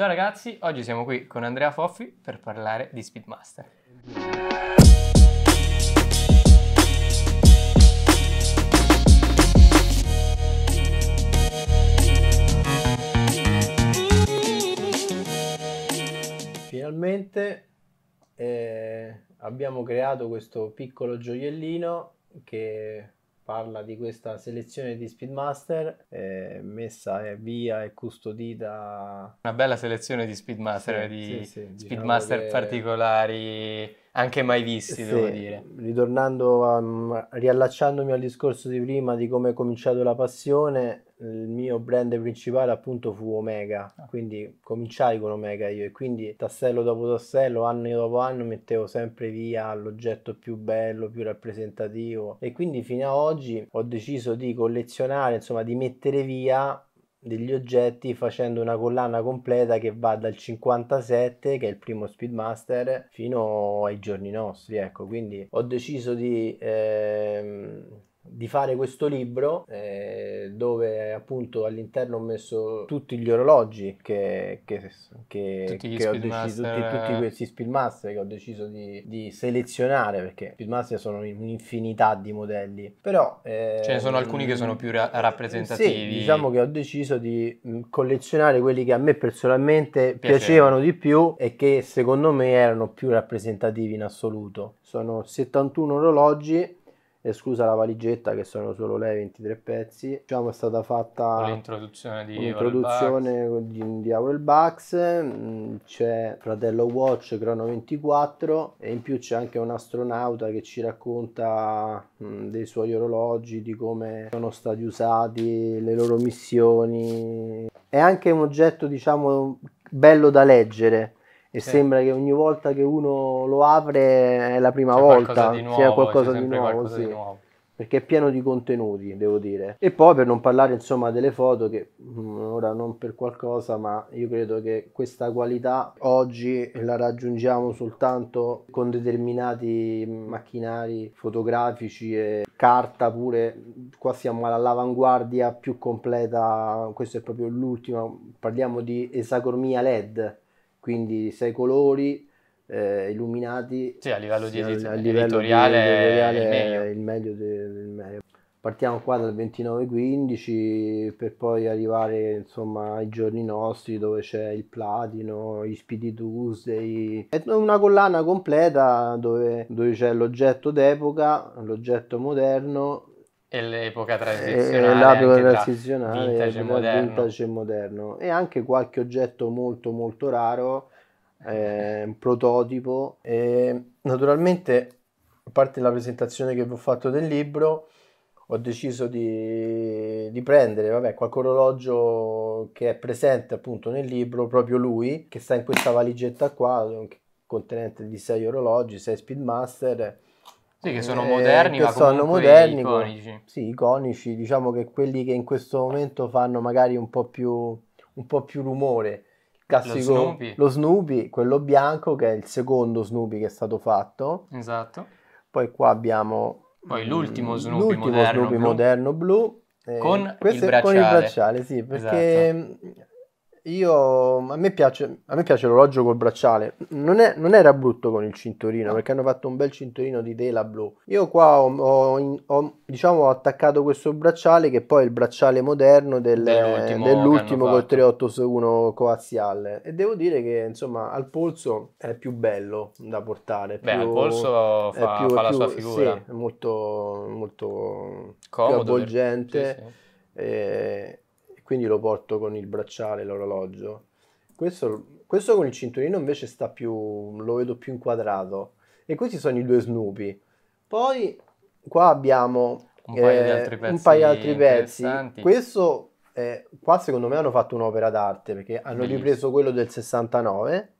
Ciao ragazzi, oggi siamo qui con Andrea Foffi per parlare di Speedmaster. Finalmente eh, abbiamo creato questo piccolo gioiellino che parla di questa selezione di Speedmaster eh, messa via e custodita. Una bella selezione di Speedmaster, sì, di sì, sì, diciamo Speedmaster diciamo che... particolari anche mai eh, visti, sì, devo dire. Ritornando, a, mm, riallacciandomi al discorso di prima di come è cominciato la passione, il mio brand principale appunto fu Omega, ah. quindi cominciai con Omega io e quindi tassello dopo tassello, anno dopo anno mettevo sempre via l'oggetto più bello, più rappresentativo e quindi fino ad oggi ho deciso di collezionare, insomma di mettere via degli oggetti facendo una collana completa che va dal 57 che è il primo Speedmaster fino ai giorni nostri ecco quindi ho deciso di ehm, di fare questo libro eh, dove appunto all'interno ho messo tutti gli orologi che, che, che, tutti, che ho deciso, tutti, tutti, eh. questi Speedmaster che ho deciso di, di selezionare perché Speedmaster sono un'infinità di modelli però eh, ce ne sono alcuni che sono più ra- eh, rappresentativi sì, diciamo che ho deciso di mm, collezionare quelli che a me personalmente Piacere. piacevano di più e che secondo me erano più rappresentativi in assoluto sono 71 orologi esclusa la valigetta che sono solo lei 23 pezzi diciamo è stata fatta l'introduzione di un'introduzione di, Bugs mm, c'è Fratello Watch Crono 24 e in più c'è anche un astronauta che ci racconta mh, mm, dei suoi orologi di come sono stati usati le loro missioni è anche un oggetto diciamo bello da leggere e sì. sembra che ogni volta che uno lo apre è la prima c'è volta, nuovo, sia qualcosa, di nuovo, qualcosa sì. di nuovo perché è pieno di contenuti, devo dire. E poi per non parlare insomma delle foto, che mm, ora non per qualcosa, ma io credo che questa qualità oggi la raggiungiamo soltanto con determinati macchinari fotografici e carta pure, qua siamo all'avanguardia più completa, questo è proprio l'ultimo, parliamo di esacromia LED quindi sei colori eh, illuminati. Sì, a livello di, edit- a livello editoriale, di editoriale, è il meglio. È il meglio del, meglio. Partiamo qua dal 29-15 per poi arrivare insomma ai giorni nostri dove c'è il platino, gli Speedy Tuesday. È una collana completa dove, dove c'è l'oggetto d'epoca, l'oggetto moderno, e l'epoca transizionale. E l'epoca transizionale, vintage, e moderno. vintage e moderno. E anche qualche oggetto molto molto raro, eh, un prototipo. E naturalmente, a parte la presentazione che vi ho fatto del libro, ho deciso di, di prendere vabbè, qualche orologio che è presente appunto nel libro, proprio lui, che sta in questa valigetta qua, contenente di sei orologi, sei Speedmaster sì, che sono eh, moderni, eh, ma sono moderni, iconici. Sì, iconici, diciamo che quelli che in questo momento fanno magari un po' più, un po più rumore. Classico, lo Snoopy. lo Snoopy, quello bianco che è il secondo Snoopy che è stato fatto. Esatto. Poi qua abbiamo poi l'ultimo mm, Snoopy, l'ultimo moderno, Snoopy blu. moderno blu eh, con, il bracciale. con il bracciale, sì, perché esatto. Io, a me piace, a me piace l'orologio col bracciale, non, è, non, era brutto con il cinturino perché hanno fatto un bel cinturino di tela blu. Io qua ho, ho, ho diciamo, attaccato questo bracciale che poi è il bracciale moderno del, dell'ultimo, dell'ultimo col 381 coaziale e devo dire che insomma al polso è più bello da portare. Beh, più, al polso fa, più, fa la più, sua figura. Sì, è molto, molto Comodo, più avvolgente. Sì, sì. E, eh, quindi lo porto con il bracciale, l'orologio. Questo, questo, con il cinturino invece sta più, lo vedo più inquadrato. E questi sono i due Snoopy. Poi qua abbiamo un eh, paio di altri pezzi. Un paio altri pezzi. Questo, eh, qua secondo me hanno fatto un'opera d'arte perché hanno Bellissimo. ripreso quello del 69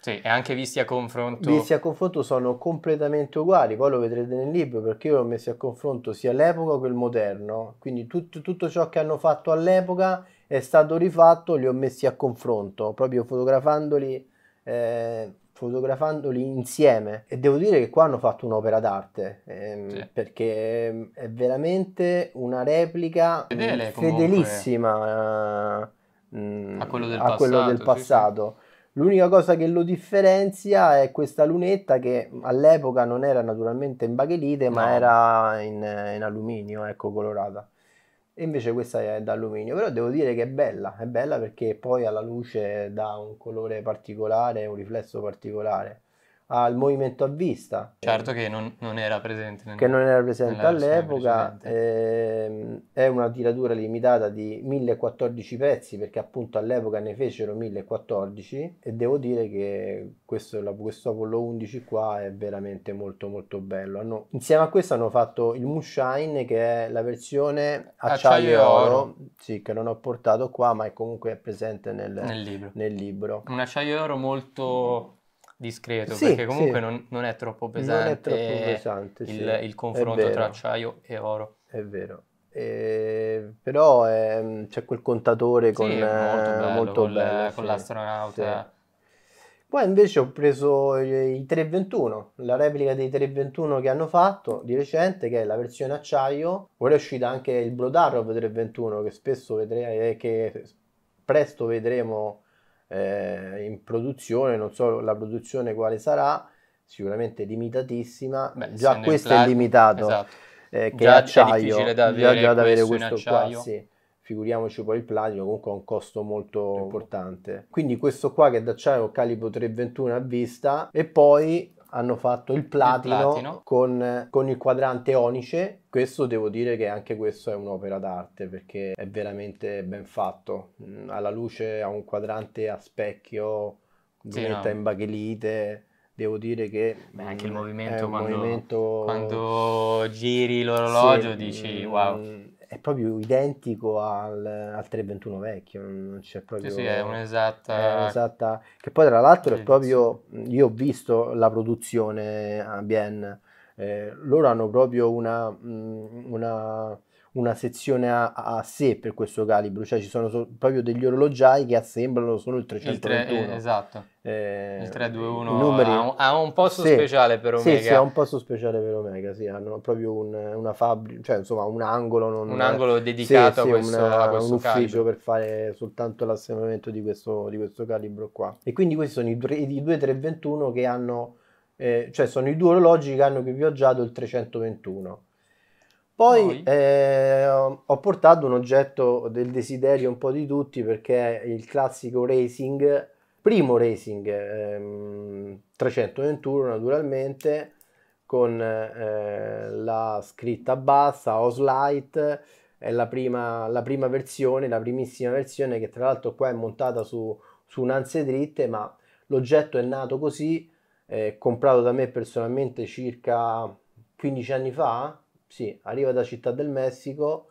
sì, e anche visti a confronto. Visti a confronto sono completamente uguali, poi lo vedrete nel libro perché io ho messo a confronto sia l'epoca che il moderno, quindi tutto, tutto ciò che hanno fatto all'epoca è stato rifatto, li ho messi a confronto, proprio fotografandoli, eh, fotografandoli insieme. E devo dire che qua hanno fatto un'opera d'arte, ehm, sì. perché ehm, è veramente una replica Fedele, fedelissima eh, a quello mm, del a passato. del passato. Sì, sì. L'unica cosa che lo differenzia è questa lunetta che all'epoca non era naturalmente in baghelite, no. ma era in, in, alluminio, ecco, colorata. E invece questa è d'alluminio, però devo dire che è bella, è bella perché poi alla luce dà un colore particolare, un riflesso particolare al movimento a vista. Certo che non, non era presente. Nel, che non era presente all'epoca, ehm, è una tiratura limitata di 1014 pezzi perché appunto all'epoca ne fecero 1014 e devo dire che questo, questo Apollo 11 qua è veramente molto molto bello. Hanno, insieme a questo hanno fatto il Mushine che è la versione acciaio, e oro, oro. Sì, che non ho portato qua ma è comunque presente nel, nel libro. nel libro. Un acciaio e oro molto discreto sì, perché comunque sì. non, non, è troppo pesante, è troppo pesante il, sì. il confronto tra acciaio e oro. È vero. Eh, però eh, c'è quel contatore con, molto eh, bello, molto col, bello con l'astronauta. Poi invece ho preso i 321, la replica dei 321 che hanno fatto di recente, che è la versione acciaio. Ora è uscita anche il Brodarov 321, che spesso vedremo, eh, che presto vedremo eh, in produzione, non so la produzione quale sarà, sicuramente limitatissima, Beh, già questo plat- è limitato, esatto. eh, che già, è acciaio, è da avere già, da avere questo, questo qua, sì. figuriamoci poi il platino, comunque ha un costo molto importante. Quindi questo qua che è d'acciaio è calibro 321 a vista e poi hanno fatto il platino, il platino. Con, con, il quadrante onice. Questo devo dire che anche questo è un'opera d'arte perché è veramente ben fatto. Mm, alla luce ha un quadrante a specchio, lunetta sì, no. in baghelite devo dire che Beh, anche mm, il movimento, quando, movimento... quando, giri l'orologio sì, dici mm, wow è proprio identico al, al 321 vecchio, non c'è proprio... Sì, sì è un'esatta... È un'esatta che poi tra l'altro è proprio... Io ho visto la produzione a Bien, eh, loro hanno proprio una, mm, una una sezione a, a, sé per questo calibro, cioè ci sono so- proprio degli orologiai che assemblano solo il 321. Il 3, eh, esatto. Eh, il 321 ha, un, ha un posto sì, speciale per Omega. Sì, sì, ha un posto speciale per Omega, sì, hanno proprio un, una fabbrica, cioè insomma un angolo. Non... Un angolo dedicato sì, a, questo, una, a questo un ufficio calibro. per fare soltanto l'assemblamento di questo, di questo calibro qua. E quindi questi sono i, due, i due 321 che hanno, eh, cioè sono i due orologi che hanno viaggiato il 321 poi eh, ho portato un oggetto del desiderio un po' di tutti perché è il classico racing, primo racing ehm, 321 naturalmente, con eh, la scritta bassa House è la prima, la prima, versione, la primissima versione che tra l'altro qua è montata su, su un'anse dritte, ma l'oggetto è nato così, eh, comprato da me personalmente circa 15 anni fa, sì, arriva da Città del Messico,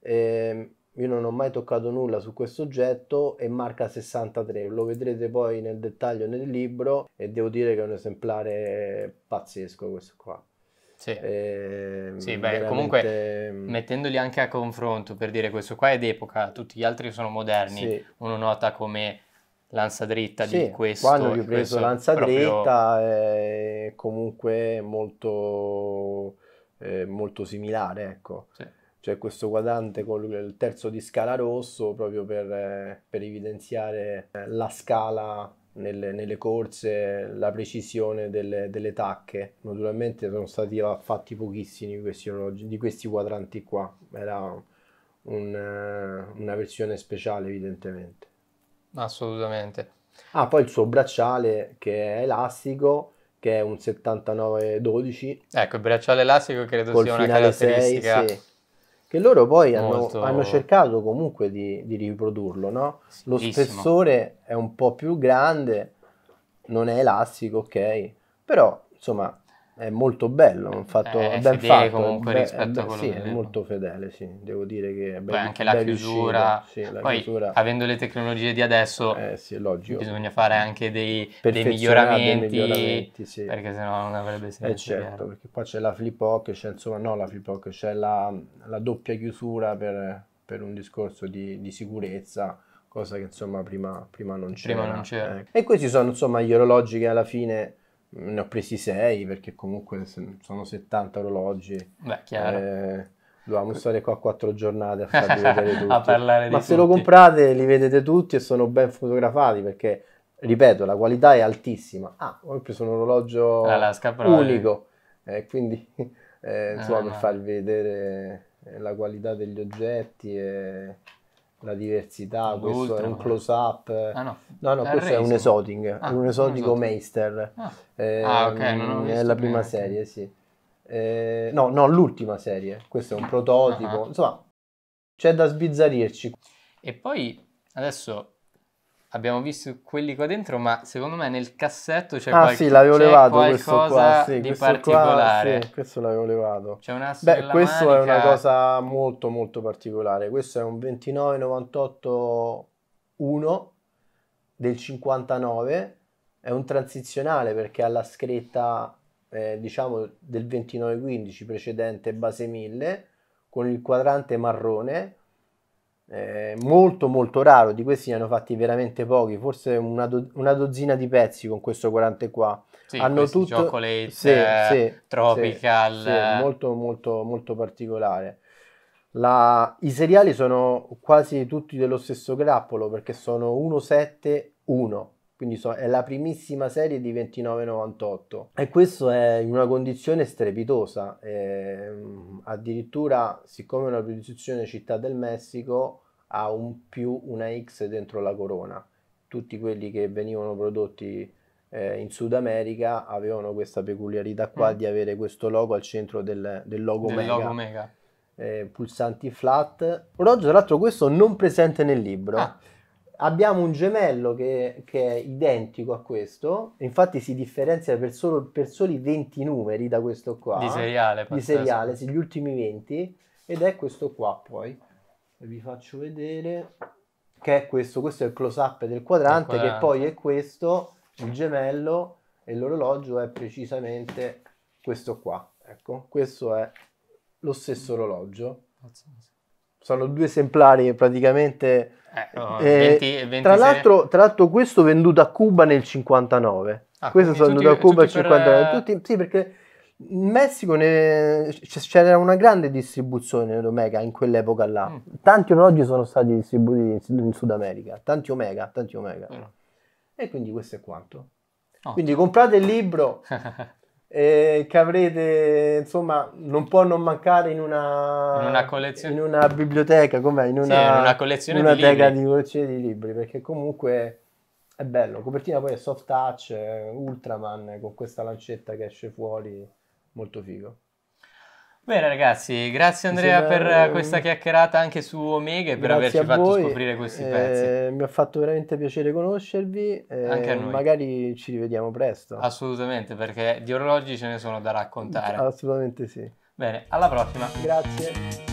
eh, io non ho mai toccato nulla su questo oggetto e marca 63, lo vedrete poi nel dettaglio nel libro e devo dire che è un esemplare pazzesco questo qua. Sì, eh, sì beh, veramente... comunque mm. mettendoli anche a confronto, per dire questo qua è d'epoca, tutti gli altri sono moderni, sì. uno nota come lanza dritta sì, di questo. Quando ho preso lanza dritta proprio... è comunque molto eh, molto similare, ecco. Sì. C'è cioè, questo quadrante con il terzo di scala rosso proprio per, eh, per evidenziare eh, la scala nelle, nelle, corse, la precisione delle, delle, tacche. Naturalmente sono stati fatti pochissimi questi orologi, di questi quadranti qua, era un, eh, una versione speciale evidentemente. Assolutamente. Ah, poi il suo bracciale che è elastico che è un 79-12. Ecco, il bracciale elastico credo sia una caratteristica... 6, sì. Che loro poi molto... hanno, hanno, cercato comunque di, di riprodurlo, no? Lo spessore è un po' più grande, non è elastico, ok? Però, insomma, è molto bello, un fatto eh, ben fatto, comunque beh, rispetto beh, a quello sì, è molto fedele, sì. devo dire che è ben, Poi anche la chiusura, sì, la Poi, chiusura, avendo le tecnologie di adesso eh, sì, bisogna fare anche dei, dei miglioramenti, dei miglioramenti sì. perché sennò non avrebbe eh, senso. Eh certo, perché qua c'è la flip hock, c'è insomma no la flip hock, c'è la, la doppia chiusura per, per, un discorso di, di sicurezza cosa che insomma prima, prima non c'era. Prima non c'era. Eh. E questi sono insomma gli orologi che alla fine ne ho presi 6 perché comunque sono 70 orologi. Beh, chiaro. Eh, dovevamo stare qua quattro giornate a farvi vedere tutti. a parlare Ma se tutti. lo comprate li vedete tutti e sono ben fotografati perché, ripeto, la qualità è altissima. Ah, ho preso un orologio la unico, eh, quindi eh, insomma ah, per farvi vedere eh, la qualità degli oggetti e la diversità, questo Ultra, è un close up. Ah, no. no, no, questo è un esoting, ah, un esotico Meister. Ah. Ehm, ah ok, È la prima serie, sì. Eh, no, no, l'ultima serie, questo è un prototipo. Ah, ah. Insomma, c'è da sbizzarrirci. E poi adesso abbiamo visto quelli qua dentro, ma secondo me nel cassetto c'è, ah, qual- sì, c'è qualcosa qua, sì, di particolare. Qua, sì, questo l'avevo levato. C'è un asso Beh, questo manica. è una cosa molto molto particolare. Questo è un 29981 del 59, è un transizionale perché ha la scritta eh, diciamo del 2915 precedente base 1000 con il quadrante marrone eh, molto molto raro, di questi ne hanno fatti veramente pochi, forse una, do- una dozzina di pezzi con questo 40 qua. Sì, hanno tutto chocolate, sì, eh, sì, tropical, sì, molto molto molto particolare. La... I seriali sono quasi tutti dello stesso grappolo perché sono 171 quindi so, è la primissima serie di 29,98 e questo è in una condizione strepitosa eh, addirittura siccome è una produzione città del Messico ha un più una X dentro la corona tutti quelli che venivano prodotti eh, in Sud America avevano questa peculiarità qua mm. di avere questo logo al centro del, del logo del Mega, logo mega. Eh, pulsanti flat orologio tra l'altro questo non presente nel libro ah abbiamo un gemello che, che, è identico a questo, infatti si differenzia per, solo, per soli 20 numeri da questo qua. Di seriale. Di seriale, sì, gli ultimi 20, ed è questo qua poi. Vi faccio vedere che è questo, questo è il close up del quadrante, che poi è questo, il gemello, e l'orologio è precisamente questo qua. Ecco, questo è lo stesso orologio. Pazzesco sono due esemplari praticamente. Eh, oh, eh, 20, 20 tra, l'altro, tra, l'altro, questo venduto a Cuba nel 59. Ah, questo sono venuto a Cuba nel 59. Per... Tutti, sì, perché in Messico ne... c'era una grande distribuzione dell'Omega in quell'epoca là. Mm. Tanti orologi sono stati distribuiti in Sud America, tanti Omega, tanti Omega. Mm. E quindi questo è quanto. Oh. Quindi comprate il libro. eh, che avrete, insomma, non può non mancare in una, in una collezione. In una biblioteca, com'è? In una, sì, in una collezione in una di, libri. di collezione di libri, perché comunque è bello. Copertina poi è soft touch, eh, Ultraman con questa lancetta che esce fuori, molto figo. Bene ragazzi, grazie Andrea per ehm, questa chiacchierata anche su Omega e per averci fatto scoprire questi eh, pezzi. Ehm, mi ha fatto veramente piacere conoscervi. Eh, anche a ehm, noi. Magari ci rivediamo presto. Assolutamente, perché di orologi ce ne sono da raccontare. Assolutamente sì. Bene, alla prossima. Grazie.